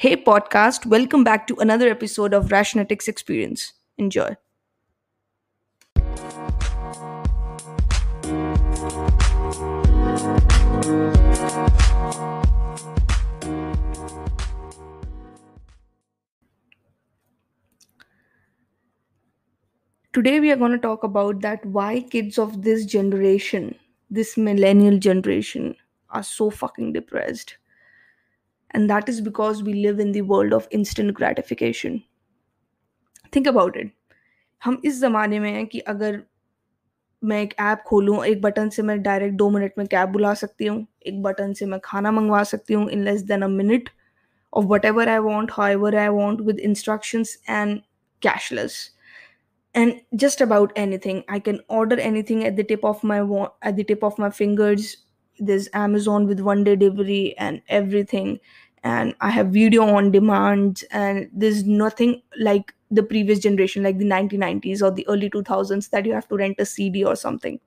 Hey, podcast, welcome back to another episode of Rationetics Experience. Enjoy. Today, we are going to talk about that why kids of this generation, this millennial generation, are so fucking depressed and that is because we live in the world of instant gratification. Think about it हम इस ज़माने में हैं कि अगर मैं एक app खोलूँ एक बटन से मैं डायरेक्ट दो मिनट में कैब बुला सकती हूँ एक बटन से मैं खाना मंगवा सकती हूँ in less than a minute of whatever I want however I want with instructions and cashless and just about anything I can order anything at the tip of my at the tip of my fingers there's amazon with one day delivery and everything and i have video on demand and there's nothing like the previous generation like the 1990s or the early 2000s that you have to rent a cd or something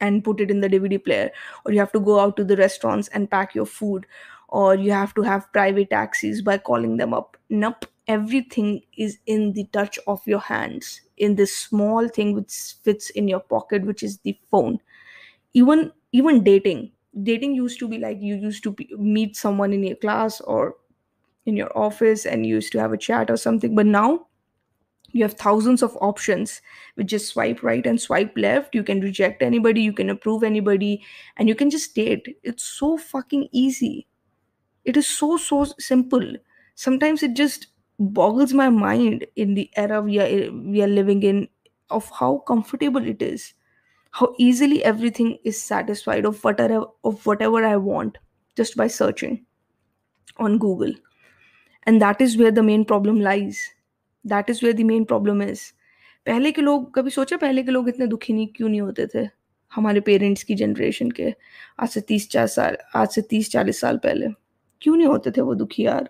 and put it in the dvd player or you have to go out to the restaurants and pack your food or you have to have private taxis by calling them up nope everything is in the touch of your hands in this small thing which fits in your pocket which is the phone even even dating dating used to be like you used to be, meet someone in your class or in your office and you used to have a chat or something but now you have thousands of options which just swipe right and swipe left you can reject anybody you can approve anybody and you can just date it's so fucking easy it is so so simple sometimes it just boggles my mind in the era we are we are living in of how comfortable it is how easily everything is satisfied of whatever of whatever i want just by searching on google and that is where the main problem lies that is where the main problem is पहले के लोग कभी सोचा पहले के लोग इतने दुखी नहीं क्यों नहीं होते थे हमारे पेरेंट्स की जनरेशन के आज से तीस चार साल आज से तीस चालीस साल पहले क्यों नहीं होते थे वो दुखी यार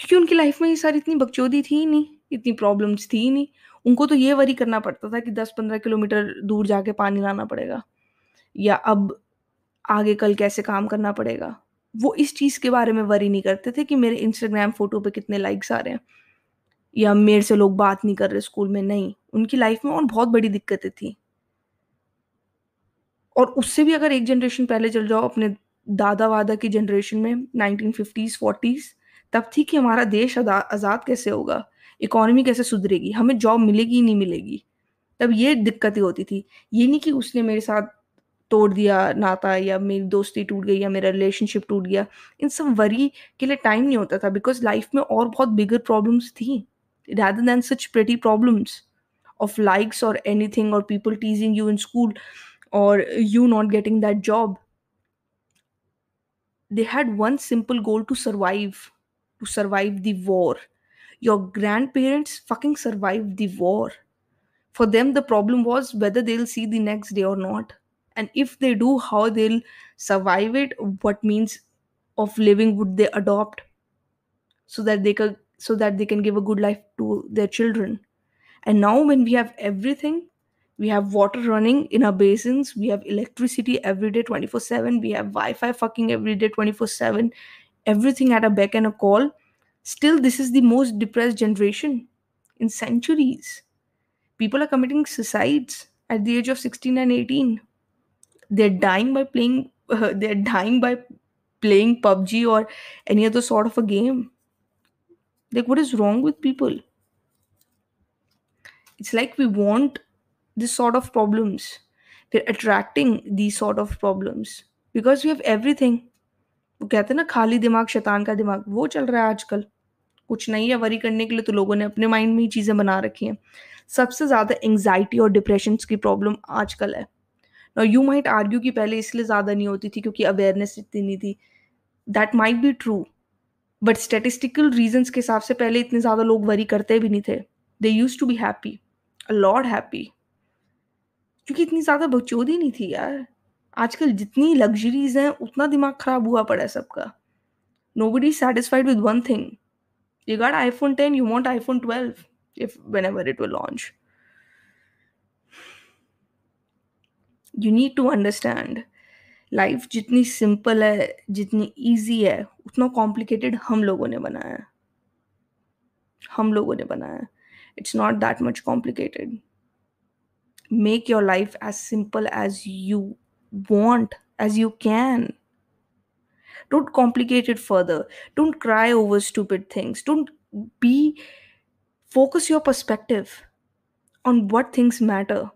क्योंकि उनकी लाइफ में ये सारी इतनी बकचोदी थी ही नहीं इतनी प्रॉब्लम्स थी नहीं उनको तो ये वरी करना पड़ता था कि दस पंद्रह किलोमीटर दूर जाके पानी लाना पड़ेगा या अब आगे कल कैसे काम करना पड़ेगा वो इस चीज़ के बारे में वरी नहीं करते थे कि मेरे इंस्टाग्राम फ़ोटो पे कितने लाइक्स आ रहे हैं या मेरे से लोग बात नहीं कर रहे स्कूल में नहीं उनकी लाइफ में और बहुत बड़ी दिक्कतें थी और उससे भी अगर एक जनरेशन पहले चल जाओ अपने दादा वादा की जनरेशन में नाइनटीन फिफ्टीज़ फोर्टीज़ तब थी कि हमारा देश आज़ाद कैसे होगा इकोनॉमी कैसे सुधरेगी हमें जॉब मिलेगी नहीं मिलेगी तब ये दिक्कतें होती थी ये नहीं कि उसने मेरे साथ तोड़ दिया नाता या मेरी दोस्ती टूट गई या मेरा रिलेशनशिप टूट गया इन सब वरी के लिए टाइम नहीं होता था बिकॉज लाइफ में और बहुत बिगर प्रॉब्लम्स थी rather than such pretty problems of likes और एनी थिंग और people teasing you in school और you not getting that job they had one simple goal to survive to survive the war your grandparents fucking survived the war for them the problem was whether they'll see the next day or not and if they do how they'll survive it what means of living would they adopt so that they could so that they can give a good life to their children and now when we have everything we have water running in our basins we have electricity every day 24/7 we have wi-fi fucking every day 24/7 everything at a beck and a call Still, this is the most depressed generation in centuries. People are committing suicides at the age of 16 and 18. They're dying by playing. Uh, they're dying by playing PUBG or any other sort of a game. Like, what is wrong with people? It's like we want this sort of problems. We're attracting these sort of problems because we have everything. वो कहते हैं ना खाली दिमाग शैतान का दिमाग वो चल रहा है आजकल कुछ नहीं है वरी करने के लिए तो लोगों ने अपने माइंड में ही चीज़ें बना रखी हैं सबसे ज़्यादा एंगजाइटी और डिप्रेशन की प्रॉब्लम आजकल है ना यू माइट आर्ग्यू कि पहले इसलिए ज़्यादा नहीं होती थी क्योंकि अवेयरनेस इतनी नहीं थी that might be true but statistical reasons के हिसाब से पहले इतने ज़्यादा लोग वरी करते भी नहीं थे they used to be happy a lot happy क्योंकि इतनी ज़्यादा बचौदी नहीं थी यार आजकल जितनी लग्जरीज हैं उतना दिमाग खराब हुआ पड़ा है सबका nobody satisfied with one thing you got iphone 10 you want iphone 12 if whenever it will launch you need to understand life jitni simple hai jitni easy hai utna complicated hum logo ne banaya hum logo ne banaya it's not that much complicated make your life as simple as you want as you can don't complicate it further. Don't cry over stupid things. Don't be. Focus your perspective on what things matter.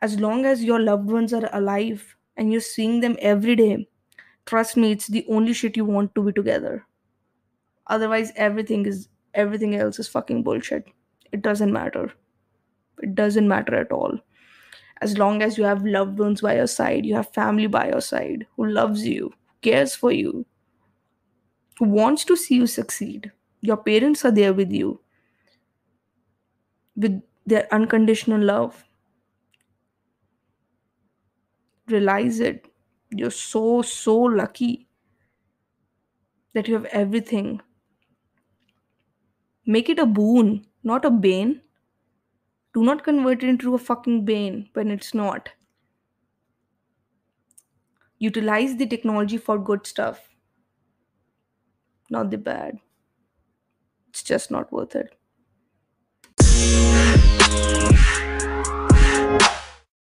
As long as your loved ones are alive and you're seeing them every day, trust me, it's the only shit you want to be together. Otherwise, everything is everything else is fucking bullshit. It doesn't matter. It doesn't matter at all. As long as you have loved ones by your side, you have family by your side who loves you, cares for you, who wants to see you succeed. Your parents are there with you with their unconditional love. Realize it. You're so, so lucky that you have everything. Make it a boon, not a bane. Do not convert it into a fucking bane when it's not utilize the technology for good stuff not the bad it's just not worth it